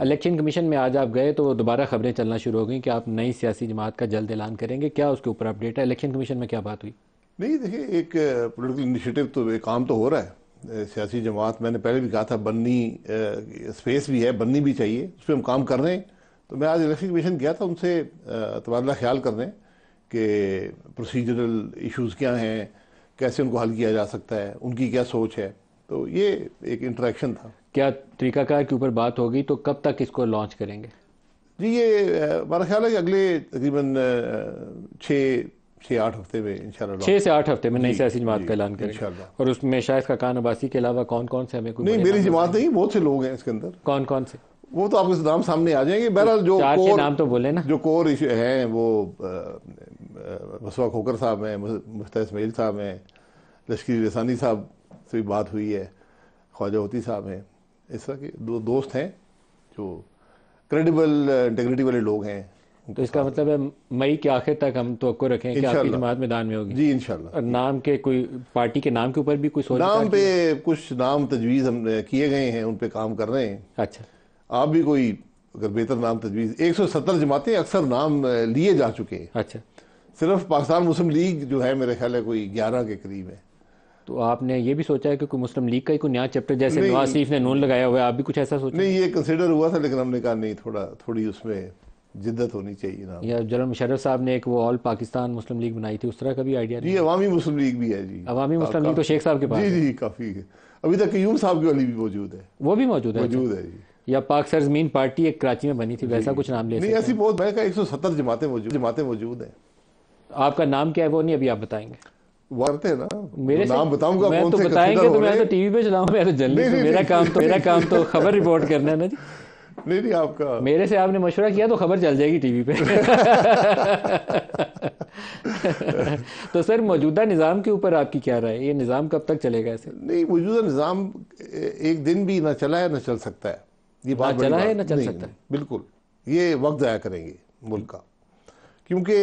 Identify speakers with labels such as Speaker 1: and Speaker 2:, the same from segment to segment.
Speaker 1: Election commission में आज आप गए तो दोबारा खबरें चलना शुरू हो गई कि आप नई सियासी जमात का जल्द ऐलान करेंगे क्या उसके ऊपर अपडेट है इलेक्शन कमीशन में क्या बात हुई
Speaker 2: नहीं देखिए एक पोलिटिकल इनिशिएटिव तो एक काम तो हो रहा है सियासी जमात मैंने पहले भी कहा था बननी स्पेस भी है बननी भी चाहिए उस पर हम काम कर रहे हैं तो मैं आज इलेक्शन कमीशन गया था उनसे तबादला ख्याल कर रहे हैं कि प्रोसीजरल इश्यूज़ क्या हैं कैसे उनको हल किया जा सकता है उनकी
Speaker 1: क्या सोच है तो ये एक इंटरेक्शन था क्या तरीकाकार के ऊपर बात होगी तो कब तक इसको लॉन्च करेंगे जी ये
Speaker 2: हमारा ख्याल है कि अगले तकरीबन
Speaker 1: छः छः आठ हफ्ते में इंशाल्लाह छः से आठ हफ्ते में नई सियासी जमात का ऐलान करेंगे और उसमें शायद कान अबासी के अलावा कौन कौन से हमें नहीं मेरी जमात
Speaker 2: नहीं बहुत से लोग हैं इसके अंदर कौन कौन से वो तो आपके नाम सामने आ जाएंगे तो बहरहाल जो कोर नाम
Speaker 1: तो बोले ना जो कोर इशू हैं वो
Speaker 2: मसवा खोकर साहब हैं मुश्ता इसमाइल साहब हैं लश्करी रसानी साहब से भी बात हुई है ख्वाजा होती साहब हैं इस तरह के दो दोस्त हैं जो
Speaker 1: क्रेडिबल इंटेग्रिटी uh, वाले लोग हैं तो इसका मतलब है मई के आखिर तक हम तो रखें कि आपकी जमात मैदान में होगी जी इंशाल्लाह और नाम के कोई पार्टी के नाम के ऊपर भी कोई सोच नाम
Speaker 2: पे कुछ नाम तजवीज़ हम uh, किए गए हैं उन पे काम कर रहे हैं अच्छा आप भी कोई अगर बेहतर नाम तजवीज़ एक सौ सत्तर जमातें अक्सर नाम uh, लिए जा चुके हैं अच्छा
Speaker 1: सिर्फ पाकिस्तान मुस्लिम लीग जो है मेरे ख्याल है कोई ग्यारह के करीब है तो आपने ये भी सोचा है कि कोई मुस्लिम लीग का ही कोई नया चैप्टर जैसे नवाज शरीफ ने नून लगाया हुआ है आप भी कुछ ऐसा सोचा नहीं ये कंसिडर हुआ था
Speaker 2: लेकिन हमने कहा नहीं थोड़ा थोड़ी उसमें जिद्दत होनी चाहिए ना
Speaker 1: या जनरल मुशरफ साहब ने एक वो ऑल पाकिस्तान मुस्लिम लीग बनाई थी उस तरह का भी आइडिया जी अवामी मुस्लिम लीग भी है जी अवामी मुस्लिम लीग तो शेख साहब के पास जी जी
Speaker 2: काफ़ी है अभी तक यूम साहब की वाली भी मौजूद है वो भी मौजूद है मौजूद अच्छा।
Speaker 1: है जी या पाक सरजमीन पार्टी एक कराची में बनी थी वैसा कुछ नाम ले नहीं ऐसी
Speaker 2: बहुत मैं एक सौ सत्तर जमाते मौजूद जमाते मौजूद हैं
Speaker 1: आपका नाम क्या है वो नहीं अभी आप बताएंगे हैं ना मेरे नाम बताऊंगा मैं तो बताएंगे तो मैं तो टीवी पे चलाऊंगा मैं तो मेरा काम तो मेरा काम तो खबर रिपोर्ट करना है ना जी नहीं नहीं आपका मेरे से आपने मशवरा किया तो खबर चल जाएगी टीवी पे तो सर मौजूदा निज़ाम के ऊपर आपकी क्या राय है ये निज़ाम कब तक चलेगा ऐसे नहीं मौजूदा निज़ाम एक दिन भी ना चला है ना चल सकता है ये बात चला है ना चल सकता है
Speaker 2: बिल्कुल ये वक्त ज़ाया करेंगे मुल्क का क्योंकि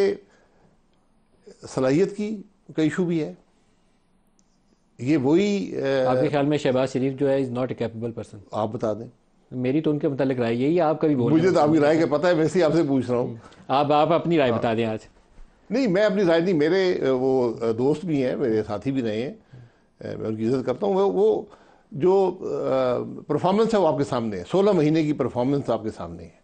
Speaker 1: सलाहियत की का इशू भी है ये वही आपके ख्याल में शहबाज शरीफ जो है is not a capable person आप बता दें मेरी तो उनके मतलब राय यही आप कभी बोल मुझे तो आपकी राय का
Speaker 2: पता है वैसे ही आपसे पूछ रहा हूँ
Speaker 1: आप आप अपनी राय हाँ। बता दें आज
Speaker 2: नहीं मैं अपनी राय नहीं मेरे वो दोस्त भी हैं मेरे साथी भी रहे हैं मैं उनकी इज्जत करता हूँ वो जो परफॉर्मेंस है वो आपके सामने है सोलह महीने की परफॉर्मेंस आपके सामने है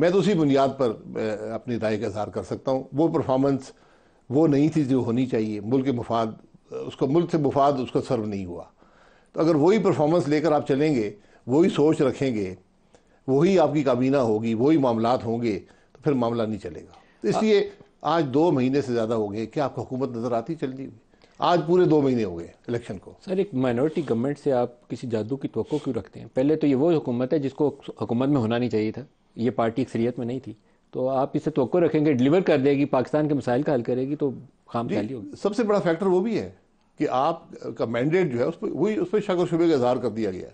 Speaker 2: मैं तो उसी बुनियाद पर अपनी राय का इजहार कर सकता हूँ वो परफॉर्मेंस वो नहीं थी जो होनी चाहिए मुल्क के मुफाद उसका मुल्क से मुफाद उसका सर्व नहीं हुआ तो अगर वही परफॉर्मेंस लेकर आप चलेंगे वही सोच रखेंगे वही आपकी काबीना होगी वही मामला होंगे तो फिर मामला नहीं चलेगा तो इसलिए आज दो महीने
Speaker 1: से ज़्यादा हो गए क्या आपको हुकूमत नज़र आती रही हुई आज पूरे दो महीने हो गए इलेक्शन को सर एक माइनॉरिटी गवर्नमेंट से आप किसी जादू की तो क्यों रखते हैं पहले तो ये वो हुकूमत है जिसको हुकूमत में होना नहीं चाहिए था ये पार्टी अक्सरियत में नहीं थी तो आप इसे तो रखेंगे डिलीवर कर देगी पाकिस्तान के मसाइल का हल करेगी तो काम खाली होगी सबसे बड़ा फैक्टर वो भी है कि आप का मैंडेट जो है उस पर
Speaker 2: वही उस पर शक और शुबे का इजहार कर दिया गया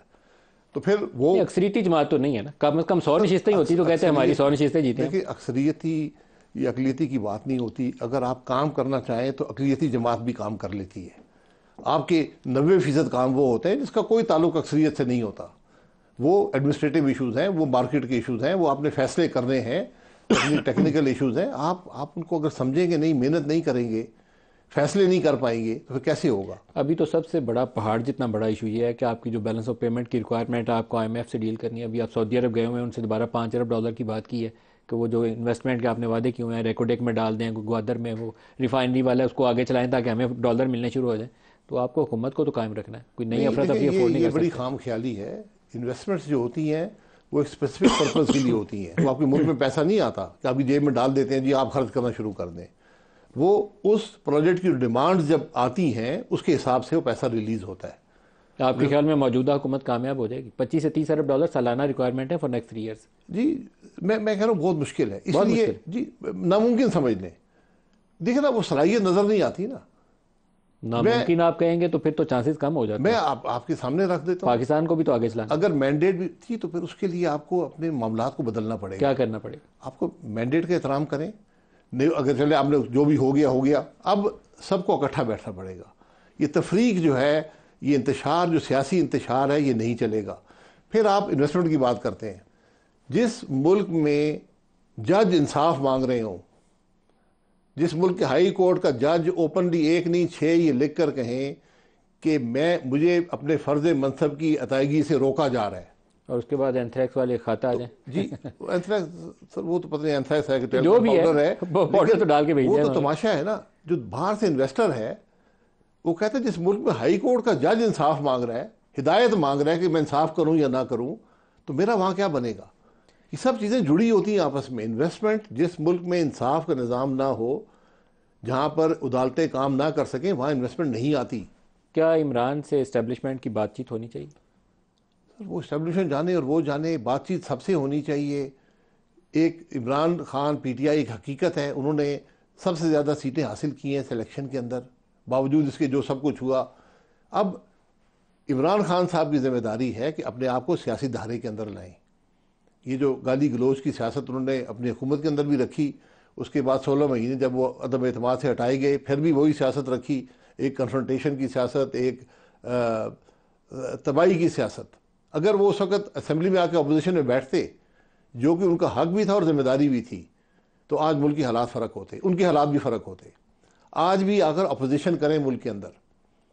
Speaker 2: तो फिर वो अक्सरीती जमात तो नहीं है ना कम अज कम सौ नशिस्तें होती तो कहते हैं हमारी सौ नशिस्तें जीते देखिए अक्सरियती ये अकलीती की बात नहीं होती अगर आप काम करना चाहें तो अकलीती जमात भी काम कर लेती है आपके नबे फ़ीसद काम वो होते हैं जिसका कोई ताल्लुक अक्सरियत से नहीं होता वो एडमिनिस्ट्रेटिव इशूज़ हैं वो मार्केट के इशूज़ हैं वो आपने फैसले करने हैं टेक्निकल इश्यूज हैं आप आप उनको अगर समझेंगे नहीं
Speaker 1: मेहनत नहीं करेंगे फैसले नहीं कर पाएंगे तो फिर कैसे होगा अभी तो सबसे बड़ा पहाड़ जितना बड़ा इशू ये है कि आपकी जो बैलेंस ऑफ पेमेंट की रिक्वायरमेंट है आपको आईएमएफ से डील करनी है अभी आप सऊदी अरब गए हुए हैं उनसे दोबारा पाँच अरब डॉलर की बात की है कि वो जो इन्वेस्टमेंट के आपने वादे किए हुए हैं रेकोडेक में डाल दें ग्वादर में वो रिफाइनरी वाला है उसको आगे चलाएं ताकि हमें डॉलर मिलने शुरू हो जाए तो आपको हुकूमत को तो कायम रखना है कोई नई अफरा तफरी अफोर्ड नहीं बड़ी खाम
Speaker 2: ख्याली है इन्वेस्टमेंट्स जो होती हैं वो एक स्पेसिफिक पर्पज़ के लिए होती हैं वो आपके मुल्क में पैसा नहीं आता कि आपकी जेब में डाल देते हैं जी आप खर्च करना शुरू कर दें
Speaker 1: वो उस प्रोजेक्ट की डिमांड्स जब आती हैं उसके हिसाब से वो पैसा रिलीज़ होता है आपके ख्याल में मौजूदा हुकूमत कामयाब हो जाएगी पच्चीस से तीस अरब डॉलर सालाना रिक्वायरमेंट है फॉर नेक्स्ट थ्री ईयर्स जी मैं मैं कह रहा हूँ बहुत मुश्किल है
Speaker 2: इसलिए जी नामुमकिन समझ लें देखिए ना वो सलाहियत नज़र नहीं आती ना नामुमकिन आप कहेंगे तो फिर तो चांसेस कम हो जाते मैं आप, आपके सामने रख देता हूँ पाकिस्तान को भी तो आगे चलाना अगर मैंडेट भी थी तो फिर उसके लिए आपको अपने मामला को बदलना पड़ेगा क्या करना पड़ेगा आपको मैंडेट का एहतराम करें नहीं अगर चले आपने जो भी हो गया हो गया अब सबको इकट्ठा बैठना पड़ेगा ये तफरीक जो है ये इंतशार जो सियासी इंतशार है ये नहीं चलेगा फिर आप इन्वेस्टमेंट की बात करते हैं जिस मुल्क में जज इंसाफ मांग रहे हों जिस मुल्क के हाई कोर्ट का जज ओपनली एक नहीं छः ये लिख कर कहें कि मैं मुझे अपने फ़र्ज मनसब की अदायगी से रोका जा रहा है और उसके बाद एंथ्रैक्स वाले खाता आ तो जाए जी एंथ्रैक्स सर वो तो पता नहीं है कि जो भी है, है बॉर्डर तो डाल के भेज वो तो तमाशा है ना जो बाहर से इन्वेस्टर है वो कहते हैं जिस मुल्क में हाई कोर्ट का जज इंसाफ मांग रहा है हिदायत मांग रहा है कि मैं इंसाफ करूं या ना करूं तो मेरा वहां क्या बनेगा ये सब चीज़ें जुड़ी होती हैं आपस में इन्वेस्टमेंट जिस मुल्क में इंसाफ का निज़ाम ना हो जहाँ पर अदालतें काम ना कर सकें वहाँ इन्वेस्टमेंट नहीं आती क्या इमरान से इस्टेब्लिशमेंट की बातचीत होनी चाहिए सर वो इस्टेब्लिशमेंट जाने और वो जाने बातचीत सबसे होनी चाहिए एक इमरान खान पीटीआई एक हकीकत है उन्होंने सबसे ज़्यादा सीटें हासिल की हैं सिलेक्शन के अंदर बावजूद इसके जो सब कुछ हुआ अब इमरान खान साहब की जिम्मेदारी है कि अपने आप को सियासी धारे के अंदर लाएं ये जो गाली गलोच की सियासत उन्होंने अपनी हुकूमत के अंदर भी रखी उसके बाद सोलह महीने जब वो अदम अतमाद से हटाए गए फिर भी वही सियासत रखी एक कन्फ्रंटेशन की सियासत एक तबाही की सियासत अगर वो उस वक्त असम्बली में आकर अपोजिशन में बैठते जो कि उनका हक भी था और जिम्मेदारी भी थी तो आज मुल्क के हालात फ़र्क होते उनके हालात भी फ़र्क होते आज भी अगर अपोजिशन करें मुल्क के अंदर